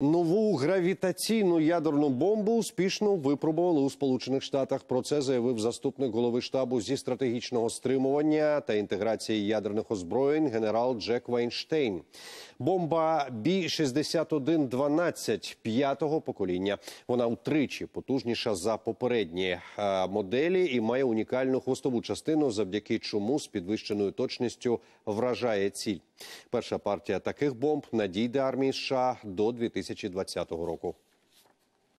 Нову гравітаційну ядерну бомбу успішно випробували у Сполучених Штатах. Про це заявив заступник голови штабу зі стратегічного стримування та інтеграції ядерних озброєнь генерал Джек Вайнштейн. Бомба бі 6112 п'ятого покоління. Вона утричі потужніша за попередні е, моделі і має унікальну хвостову частину, завдяки чому з підвищеною точністю вражає ціль. Перша партія таких бомб надійде армії США до 2020 року.